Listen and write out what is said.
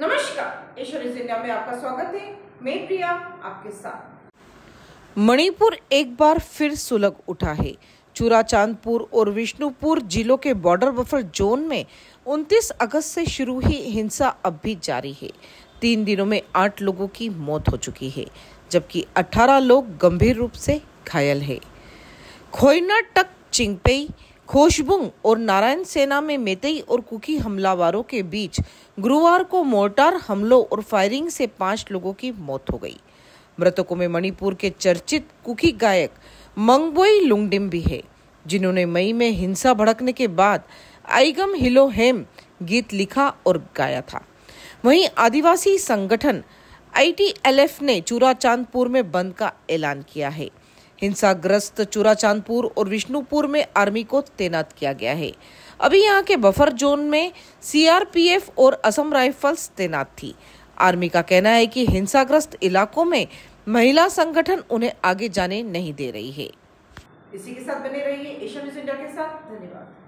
नमस्कार में आपका स्वागत है मैं प्रिया आपके साथ मणिपुर एक बार फिर सुलग उठा है चूरा चांदपुर और विष्णुपुर जिलों के बॉर्डर बफर जोन में 29 अगस्त से शुरू हुई हिंसा अब भी जारी है तीन दिनों में आठ लोगों की मौत हो चुकी है जबकि 18 लोग गंभीर रूप से घायल है खोइना टक चिंगपेई खोशबुंग और नारायण सेना में मेतई और कुकी हमलावरों के बीच गुरुवार को मोर्टार हमलों और फायरिंग से पांच लोगों की मौत हो गई मृतकों में मणिपुर के चर्चित कुकी गायक मंगबोई लुंगडिम भी है जिन्होंने मई में हिंसा भड़कने के बाद आईगम हिलो हेम गीत लिखा और गाया था वहीं आदिवासी संगठन आईटीएलएफ ने चूरा चांदपुर में बंद का ऐलान किया है हिंसाग्रस्त चूरा चांदपुर और विष्णुपुर में आर्मी को तैनात किया गया है अभी यहाँ के बफर जोन में सीआरपीएफ और असम राइफल्स तैनात थी आर्मी का कहना है कि हिंसाग्रस्त इलाकों में महिला संगठन उन्हें आगे जाने नहीं दे रही है इसी के साथ बने रहिए एशिया न्यूज इंडिया के साथ धन्यवाद